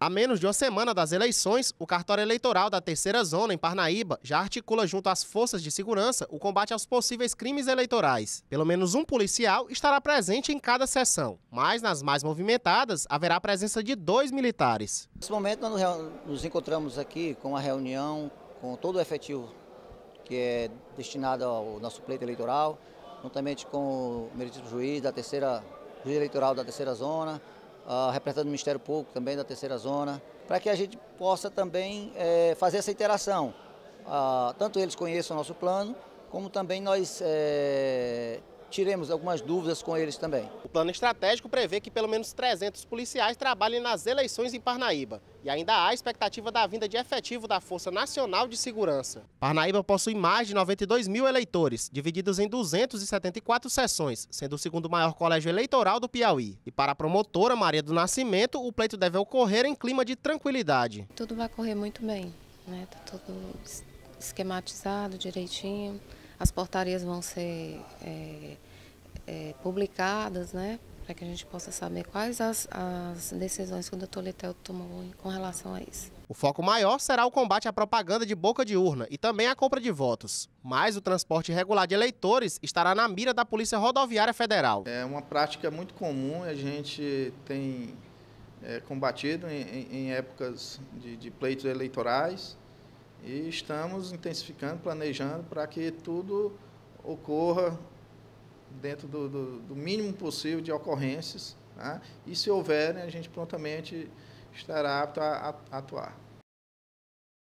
A menos de uma semana das eleições, o cartório eleitoral da terceira zona, em Parnaíba, já articula junto às forças de segurança o combate aos possíveis crimes eleitorais. Pelo menos um policial estará presente em cada sessão, mas nas mais movimentadas haverá a presença de dois militares. Nesse momento nós nos encontramos aqui com a reunião com todo o efetivo que é destinado ao nosso pleito eleitoral, juntamente com o meritíssimo juiz da terceira, juiz eleitoral da terceira zona, a representante do Ministério Público também da Terceira Zona, para que a gente possa também é, fazer essa interação. Ah, tanto eles conheçam o nosso plano, como também nós é, tiremos algumas dúvidas com eles também. O plano estratégico prevê que pelo menos 300 policiais trabalhem nas eleições em Parnaíba. E ainda há a expectativa da vinda de efetivo da Força Nacional de Segurança. Parnaíba possui mais de 92 mil eleitores, divididos em 274 seções, sendo o segundo maior colégio eleitoral do Piauí. E para a promotora Maria do Nascimento, o pleito deve ocorrer em clima de tranquilidade. Tudo vai correr muito bem, né? Tá tudo esquematizado direitinho. As portarias vão ser é, é, publicadas, né? Para que a gente possa saber quais as, as decisões que o doutor Letel tomou com relação a isso. O foco maior será o combate à propaganda de boca de urna e também à compra de votos. Mas o transporte regular de eleitores estará na mira da Polícia Rodoviária Federal. É uma prática muito comum, e a gente tem é, combatido em, em épocas de, de pleitos eleitorais. E estamos intensificando, planejando para que tudo ocorra dentro do, do, do mínimo possível de ocorrências. Tá? E se houverem, a gente prontamente estará apto a, a atuar.